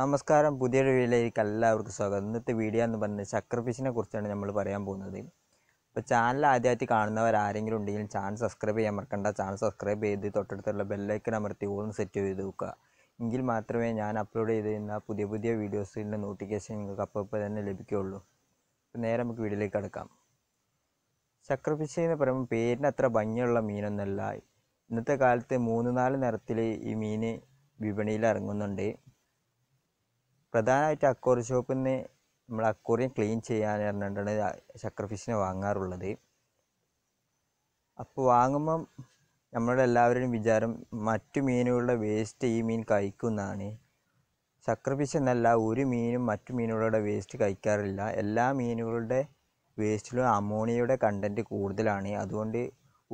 നമസ്കാരം പുതിയൊരു വീഡിയോയിലേക്ക് എല്ലാവർക്കും സ്വാഗതം ഇന്നത്തെ വീഡിയോ എന്ന് പറഞ്ഞ ചക്രഫിഷിനെ കുറിച്ചാണ് നമ്മൾ പറയാൻ പോകുന്നത് ഇപ്പോൾ ചാനൽ ആദ്യമായിട്ട് കാണുന്നവർ ആരെങ്കിലും ഉണ്ടെങ്കിൽ ചാനൽ സബ്സ്ക്രൈബ് ചെയ്യാൻ മറക്കണ്ട ചാനൽ സബ്സ്ക്രൈബ് ചെയ്ത് തൊട്ടടുത്തുള്ള ബെല്ലൈക്കൻ അമർത്തി ഓൺ സെറ്റ് ചെയ്ത് വെക്കുക എങ്കിൽ മാത്രമേ ഞാൻ അപ്ലോഡ് തരുന്ന പുതിയ പുതിയ വീഡിയോസിൻ്റെ നോട്ടിഫിക്കേഷൻ നിങ്ങൾക്ക് അപ്പോൾ തന്നെ ലഭിക്കുകയുള്ളൂ ഇപ്പോൾ നേരെ നമുക്ക് വീഡിയോയിലേക്ക് കിടക്കാം ചക്രഫിഷ് എന്ന് പറയുമ്പോൾ പേരിന് അത്ര ഭംഗിയുള്ള മീനൊന്നല്ല ഇന്നത്തെ കാലത്ത് മൂന്ന് നാല് നിറത്തിൽ ഈ മീൻ വിപണിയിൽ ഇറങ്ങുന്നുണ്ട് പ്രധാനമായിട്ട് അക്കോറി ഷോപ്പിൽ നിന്ന് നമ്മൾ അക്കോറിയം ക്ലീൻ ചെയ്യാൻ പറഞ്ഞിട്ടാണ് ചക്ര ഫിഷിനെ വാങ്ങാറുള്ളത് അപ്പോൾ വാങ്ങുമ്പം നമ്മളുടെ എല്ലാവരുടെയും വിചാരം മറ്റു മീനുകളുടെ വേസ്റ്റ് ഈ മീൻ കഴിക്കുന്നതാണ് ചക്ര ഫിഷ് എന്നല്ല ഒരു മീനും മറ്റു മീനുകളുടെ വേസ്റ്റ് കഴിക്കാറില്ല എല്ലാ മീനുകളുടെ വേസ്റ്റിലും അമോണിയയുടെ കണ്ടൻറ്റ് കൂടുതലാണ് അതുകൊണ്ട്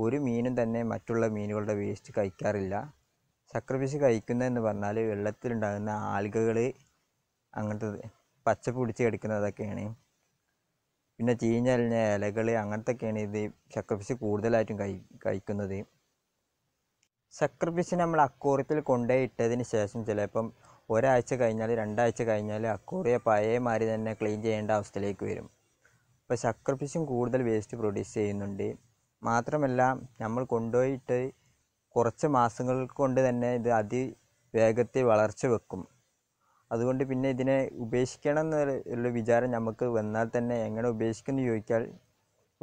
ഒരു മീനും തന്നെ മറ്റുള്ള മീനുകളുടെ വേസ്റ്റ് കഴിക്കാറില്ല ചക്ര ഫിഷ് കഴിക്കുന്നതെന്ന് പറഞ്ഞാൽ വെള്ളത്തിലുണ്ടാകുന്ന ആൽഗകൾ അങ്ങനത്തെ പച്ച പിടിച്ച് കിടക്കുന്നതൊക്കെയാണ് പിന്നെ ചീഞ്ഞലിഞ്ഞ ഇലകൾ അങ്ങനത്തെയൊക്കെയാണ് ഇത് ചക്കഫിഷ് കൂടുതലായിട്ടും കഴി കഴിക്കുന്നത് ചക്കർഫിഷ് നമ്മൾ അക്കൂറത്തിൽ കൊണ്ടുപോയി ഇട്ടതിന് ശേഷം ചിലപ്പം ഒരാഴ്ച കഴിഞ്ഞാൽ രണ്ടാഴ്ച കഴിഞ്ഞാൽ അക്കൂറിയ പഴയ മാതിരി തന്നെ ക്ലീൻ ചെയ്യേണ്ട അവസ്ഥയിലേക്ക് വരും അപ്പോൾ ചക്കർഫിഷും കൂടുതൽ വേസ്റ്റ് പ്രൊഡ്യൂസ് ചെയ്യുന്നുണ്ട് മാത്രമല്ല നമ്മൾ കൊണ്ടുപോയിട്ട് കുറച്ച് മാസങ്ങൾ കൊണ്ട് തന്നെ ഇത് അതിവേഗത്തിൽ വളർച്ച വെക്കും അതുകൊണ്ട് പിന്നെ ഇതിനെ ഉപേക്ഷിക്കണം എന്നുള്ള വിചാരം നമുക്ക് വന്നാൽ തന്നെ എങ്ങനെ ഉപേക്ഷിക്കുമെന്ന് ചോദിച്ചാൽ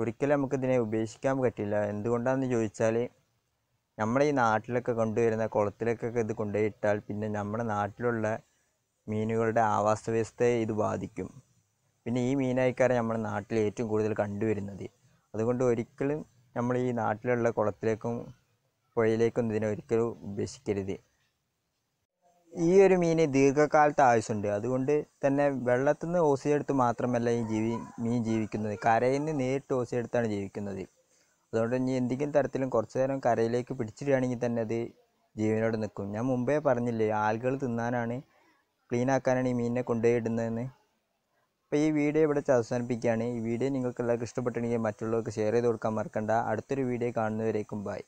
ഒരിക്കലും നമുക്കിതിനെ ഉപേക്ഷിക്കാൻ പറ്റില്ല എന്തുകൊണ്ടാണെന്ന് ചോദിച്ചാൽ നമ്മളീ ഈ നാട്ടിലൊക്കെ കൊണ്ടുവരുന്ന കുളത്തിലേക്കൊക്കെ ഇത് കൊണ്ടുപോയിട്ടാൽ പിന്നെ നമ്മുടെ നാട്ടിലുള്ള മീനുകളുടെ ആവാസ വ്യവസ്ഥയെ ഇത് ബാധിക്കും പിന്നെ ഈ മീനായിക്കാരെ നമ്മുടെ നാട്ടിൽ ഏറ്റവും കൂടുതൽ കണ്ടുവരുന്നത് അതുകൊണ്ട് ഒരിക്കലും നമ്മൾ ഈ നാട്ടിലുള്ള കുളത്തിലേക്കും പുഴയിലേക്കും ഇതിനെ ഒരിക്കലും ഉപേക്ഷിക്കരുത് ഈ ഒരു മീന് ദീർഘകാലത്തെ ആയുസ്സുണ്ട് അതുകൊണ്ട് തന്നെ വെള്ളത്തിൽ നിന്ന് എടുത്ത് മാത്രമല്ല ഈ ജീവി മീൻ ജീവിക്കുന്നത് കരയിൽ നിന്ന് നേരിട്ട് എടുത്താണ് ജീവിക്കുന്നത് അതുകൊണ്ട് ഇനി എന്തെങ്കിലും തരത്തിലും കുറച്ച് നേരം കരയിലേക്ക് പിടിച്ചിടുകയാണെങ്കിൽ തന്നെ അത് ജീവനോട് നിൽക്കും ഞാൻ മുമ്പേ പറഞ്ഞില്ലേ ആളുകൾ തിന്നാനാണ് ക്ലീൻ ആക്കാനാണ് ഈ മീനിനെ കൊണ്ടുപോയിടുന്നതെന്ന് അപ്പോൾ ഈ വീഡിയോ ഇവിടെ അവസാനിപ്പിക്കുകയാണ് ഈ വീഡിയോ നിങ്ങൾക്ക് എല്ലാവർക്കും ഇഷ്ടപ്പെട്ടെങ്കിൽ മറ്റുള്ളവർക്ക് ഷെയർ ചെയ്ത് കൊടുക്കാൻ മറക്കണ്ട അടുത്തൊരു വീഡിയോ കാണുന്നവരേക്കും ബൈ